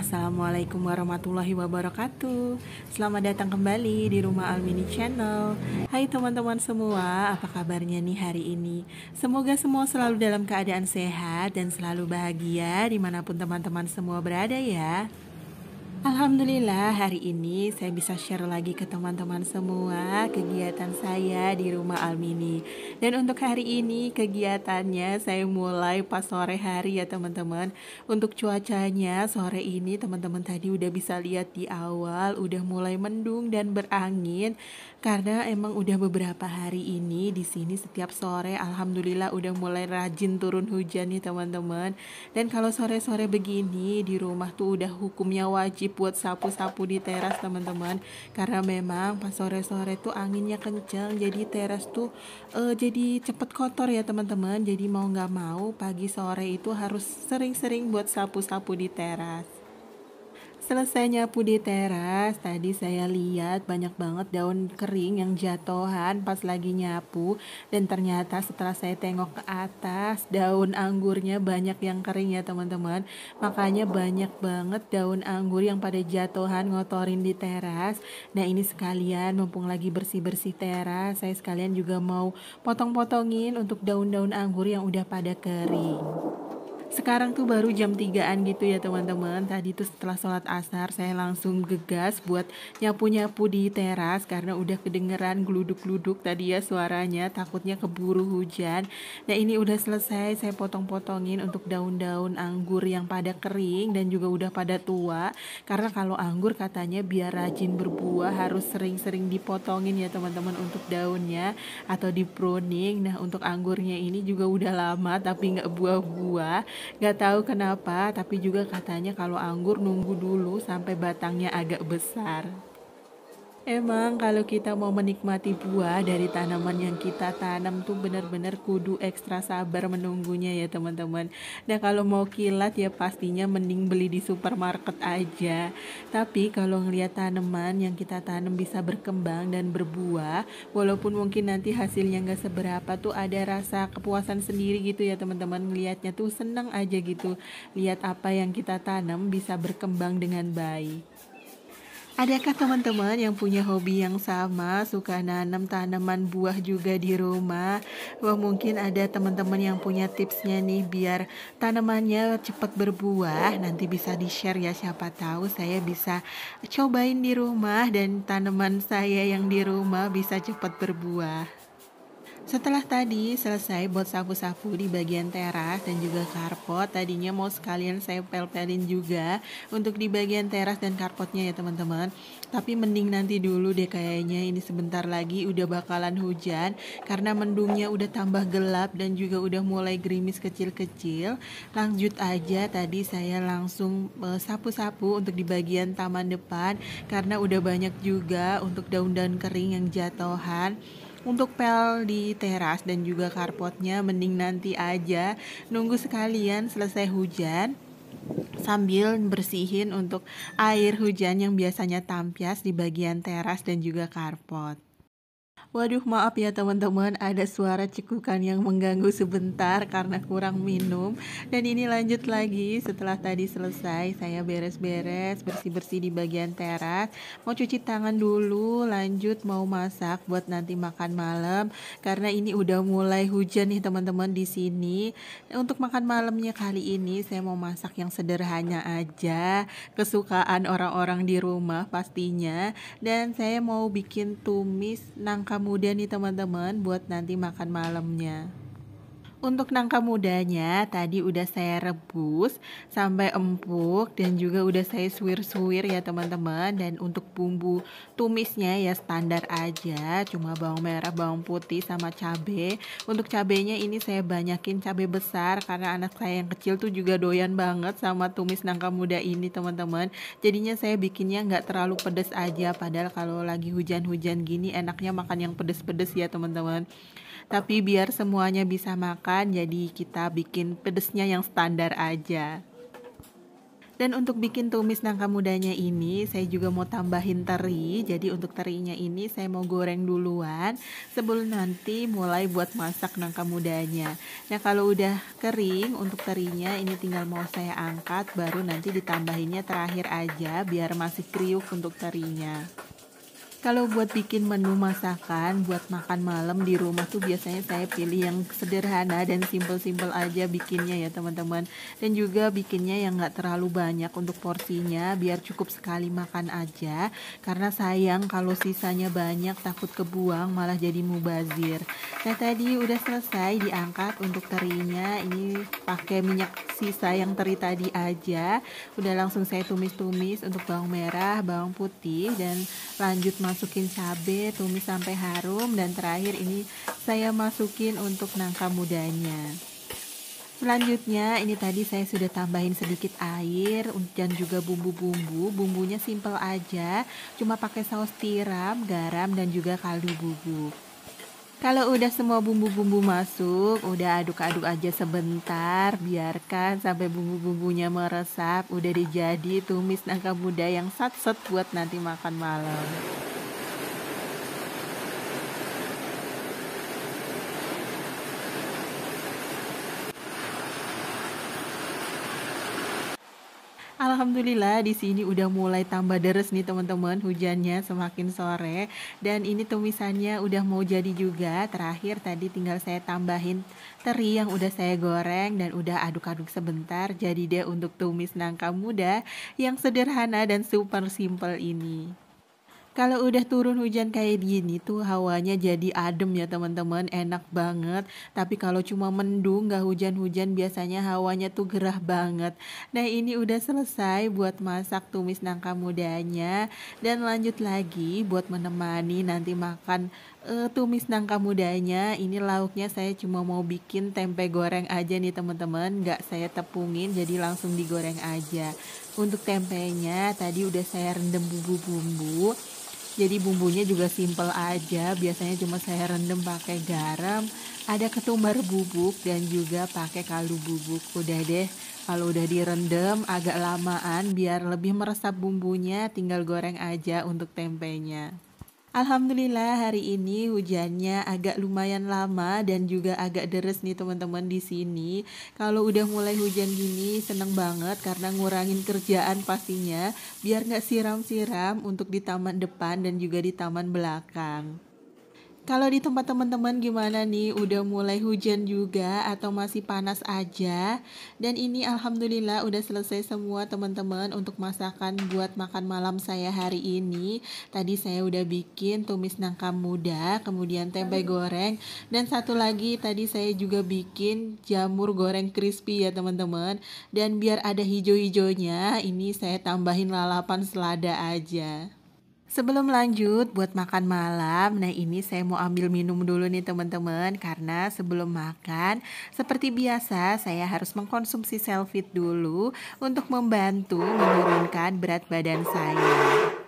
Assalamualaikum warahmatullahi wabarakatuh Selamat datang kembali di rumah Almini Channel Hai teman-teman semua, apa kabarnya nih hari ini? Semoga semua selalu dalam keadaan sehat dan selalu bahagia dimanapun teman-teman semua berada ya Alhamdulillah hari ini saya bisa share lagi ke teman-teman semua kegiatan saya di rumah Almini Dan untuk hari ini kegiatannya saya mulai pas sore hari ya teman-teman Untuk cuacanya sore ini teman-teman tadi udah bisa lihat di awal udah mulai mendung dan berangin Karena emang udah beberapa hari ini di sini setiap sore Alhamdulillah udah mulai rajin turun hujan nih teman-teman Dan kalau sore-sore begini di rumah tuh udah hukumnya wajib buat sapu-sapu di teras teman-teman karena memang pas sore-sore tuh anginnya kenceng jadi teras tuh uh, jadi cepet kotor ya teman-teman jadi mau nggak mau pagi sore itu harus sering-sering buat sapu-sapu di teras selesai nyapu di teras, tadi saya lihat banyak banget daun kering yang jatuhan pas lagi nyapu. Dan ternyata setelah saya tengok ke atas, daun anggurnya banyak yang kering ya teman-teman. Makanya banyak banget daun anggur yang pada jatuhan ngotorin di teras. Nah ini sekalian mumpung lagi bersih-bersih teras, saya sekalian juga mau potong-potongin untuk daun-daun anggur yang udah pada kering sekarang tuh baru jam 3an gitu ya teman-teman tadi tuh setelah sholat asar saya langsung gegas buat nyapu-nyapu di teras karena udah kedengeran gluduk gluduk tadi ya suaranya takutnya keburu hujan nah ini udah selesai saya potong-potongin untuk daun-daun anggur yang pada kering dan juga udah pada tua karena kalau anggur katanya biar rajin berbuah harus sering-sering dipotongin ya teman-teman untuk daunnya atau di pruning nah untuk anggurnya ini juga udah lama tapi nggak buah-buah nggak tahu kenapa tapi juga katanya kalau anggur nunggu dulu sampai batangnya agak besar Emang kalau kita mau menikmati buah dari tanaman yang kita tanam tuh benar-benar kudu ekstra sabar menunggunya ya teman-teman. Nah kalau mau kilat ya pastinya mending beli di supermarket aja. Tapi kalau ngeliat tanaman yang kita tanam bisa berkembang dan berbuah, walaupun mungkin nanti hasilnya nggak seberapa tuh ada rasa kepuasan sendiri gitu ya teman-teman. Ngelihatnya tuh seneng aja gitu. Lihat apa yang kita tanam bisa berkembang dengan baik. Adakah teman-teman yang punya hobi yang sama, suka nanam tanaman buah juga di rumah? Wah, mungkin ada teman-teman yang punya tipsnya nih biar tanamannya cepat berbuah. Nanti bisa di-share ya, siapa tahu saya bisa cobain di rumah dan tanaman saya yang di rumah bisa cepat berbuah. Setelah tadi selesai buat sapu-sapu di bagian teras dan juga karpot, tadinya mau sekalian saya pel-pelin juga untuk di bagian teras dan karpotnya ya teman-teman. Tapi mending nanti dulu deh kayaknya ini sebentar lagi udah bakalan hujan karena mendungnya udah tambah gelap dan juga udah mulai gerimis kecil-kecil. Lanjut aja tadi saya langsung eh, sapu-sapu untuk di bagian taman depan karena udah banyak juga untuk daun-daun kering yang jatohan. Untuk pel di teras dan juga karpotnya mending nanti aja nunggu sekalian selesai hujan sambil bersihin untuk air hujan yang biasanya tampias di bagian teras dan juga karpot. Waduh maaf ya teman-teman ada suara cekukan yang mengganggu sebentar karena kurang minum Dan ini lanjut lagi setelah tadi selesai saya beres-beres bersih-bersih di bagian teras Mau cuci tangan dulu lanjut mau masak buat nanti makan malam Karena ini udah mulai hujan nih teman-teman di sini Untuk makan malamnya kali ini saya mau masak yang sederhana aja Kesukaan orang-orang di rumah pastinya Dan saya mau bikin tumis nangka kemudian nih teman-teman buat nanti makan malamnya. Untuk nangka mudanya tadi udah saya rebus sampai empuk dan juga udah saya suwir-suwir ya teman-teman dan untuk bumbu tumisnya ya standar aja cuma bawang merah, bawang putih sama cabe. Untuk cabenya ini saya banyakin cabe besar karena anak saya yang kecil tuh juga doyan banget sama tumis nangka muda ini teman-teman. Jadinya saya bikinnya nggak terlalu pedes aja padahal kalau lagi hujan-hujan gini enaknya makan yang pedes-pedes ya teman-teman. Tapi biar semuanya bisa makan, jadi kita bikin pedesnya yang standar aja. Dan untuk bikin tumis nangka mudanya ini, saya juga mau tambahin teri. Jadi untuk terinya ini saya mau goreng duluan sebelum nanti mulai buat masak nangka mudanya. Nah, kalau udah kering untuk terinya ini tinggal mau saya angkat baru nanti ditambahinnya terakhir aja biar masih kriuk untuk terinya. Kalau buat bikin menu masakan buat makan malam di rumah tuh biasanya saya pilih yang sederhana dan simple-simple aja bikinnya ya teman-teman. Dan juga bikinnya yang gak terlalu banyak untuk porsinya biar cukup sekali makan aja. Karena sayang kalau sisanya banyak takut kebuang malah jadi mubazir. Nah tadi udah selesai diangkat untuk terinya ini pakai minyak sisa yang teri tadi aja. Udah langsung saya tumis-tumis untuk bawang merah, bawang putih dan lanjut masukin cabai tumis sampai harum dan terakhir ini saya masukin untuk nangka mudanya selanjutnya ini tadi saya sudah tambahin sedikit air dan juga bumbu-bumbu bumbunya simple aja cuma pakai saus tiram garam dan juga kaldu bubuk kalau udah semua bumbu-bumbu masuk, udah aduk-aduk aja sebentar, biarkan sampai bumbu-bumbunya meresap, udah dijadi tumis nangka muda yang sat-set buat nanti makan malam. Alhamdulillah di sini udah mulai tambah deres nih teman-teman hujannya semakin sore dan ini tumisannya udah mau jadi juga terakhir tadi tinggal saya tambahin teri yang udah saya goreng dan udah aduk-aduk sebentar jadi deh untuk tumis nangka muda yang sederhana dan super simple ini. Kalau udah turun hujan kayak gini tuh hawanya jadi adem ya teman-teman, enak banget. Tapi kalau cuma mendung gak hujan-hujan biasanya hawanya tuh gerah banget. Nah ini udah selesai buat masak tumis nangka mudanya dan lanjut lagi buat menemani nanti makan uh, tumis nangka mudanya ini lauknya saya cuma mau bikin tempe goreng aja nih teman-teman gak saya tepungin jadi langsung digoreng aja untuk tempenya tadi udah saya rendam bumbu-bumbu jadi bumbunya juga simple aja biasanya cuma saya rendam pakai garam ada ketumbar bubuk dan juga pakai kaldu bubuk udah deh kalau udah direndam agak lamaan biar lebih meresap bumbunya tinggal goreng aja untuk tempenya Alhamdulillah hari ini hujannya agak lumayan lama dan juga agak deres nih teman-teman di sini. Kalau udah mulai hujan gini seneng banget karena ngurangin kerjaan pastinya biar nggak siram-siram untuk di taman depan dan juga di taman belakang. Kalau di tempat teman-teman gimana nih? Udah mulai hujan juga atau masih panas aja? Dan ini alhamdulillah udah selesai semua teman-teman untuk masakan buat makan malam saya hari ini. Tadi saya udah bikin tumis nangka muda, kemudian tempe goreng, dan satu lagi tadi saya juga bikin jamur goreng crispy ya teman-teman. Dan biar ada hijau-hijaunya, ini saya tambahin lalapan selada aja. Sebelum lanjut buat makan malam, nah ini saya mau ambil minum dulu nih teman-teman karena sebelum makan seperti biasa saya harus mengkonsumsi selfit dulu untuk membantu menurunkan berat badan saya.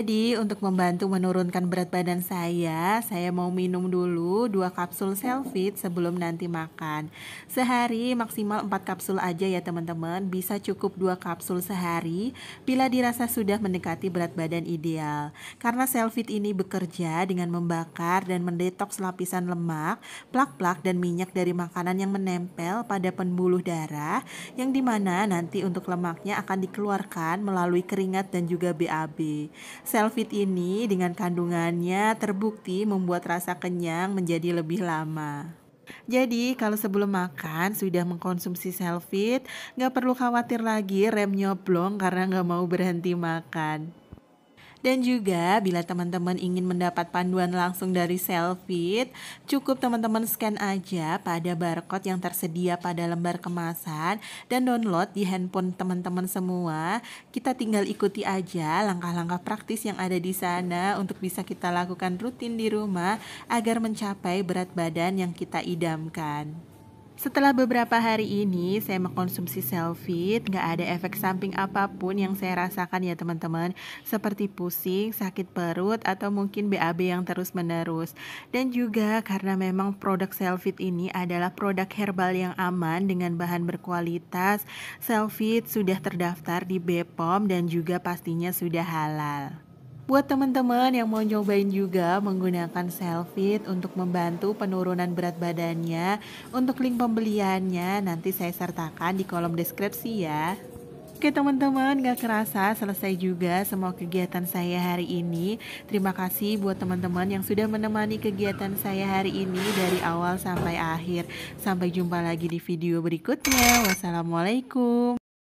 Jadi untuk membantu menurunkan berat badan saya, saya mau minum dulu 2 kapsul Selfit sebelum nanti makan. Sehari maksimal 4 kapsul aja ya teman-teman, bisa cukup 2 kapsul sehari bila dirasa sudah mendekati berat badan ideal. Karena Selfit ini bekerja dengan membakar dan mendetoks lapisan lemak, plak-plak dan minyak dari makanan yang menempel pada pembuluh darah yang dimana nanti untuk lemaknya akan dikeluarkan melalui keringat dan juga BAB. Selfit ini dengan kandungannya terbukti membuat rasa kenyang menjadi lebih lama. Jadi kalau sebelum makan sudah mengkonsumsi Selfit, nggak perlu khawatir lagi rem nyoblong karena nggak mau berhenti makan. Dan juga bila teman-teman ingin mendapat panduan langsung dari Selfit, cukup teman-teman scan aja pada barcode yang tersedia pada lembar kemasan dan download di handphone teman-teman semua. Kita tinggal ikuti aja langkah-langkah praktis yang ada di sana untuk bisa kita lakukan rutin di rumah agar mencapai berat badan yang kita idamkan. Setelah beberapa hari ini saya mengkonsumsi selfie, nggak ada efek samping apapun yang saya rasakan ya teman-teman, seperti pusing, sakit perut atau mungkin BAB yang terus-menerus. Dan juga karena memang produk selfie ini adalah produk herbal yang aman dengan bahan berkualitas, selfie sudah terdaftar di BPOM dan juga pastinya sudah halal. Buat teman-teman yang mau nyobain juga menggunakan Selfit untuk membantu penurunan berat badannya, untuk link pembeliannya nanti saya sertakan di kolom deskripsi ya. Oke teman-teman, gak kerasa selesai juga semua kegiatan saya hari ini. Terima kasih buat teman-teman yang sudah menemani kegiatan saya hari ini dari awal sampai akhir. Sampai jumpa lagi di video berikutnya. Wassalamualaikum.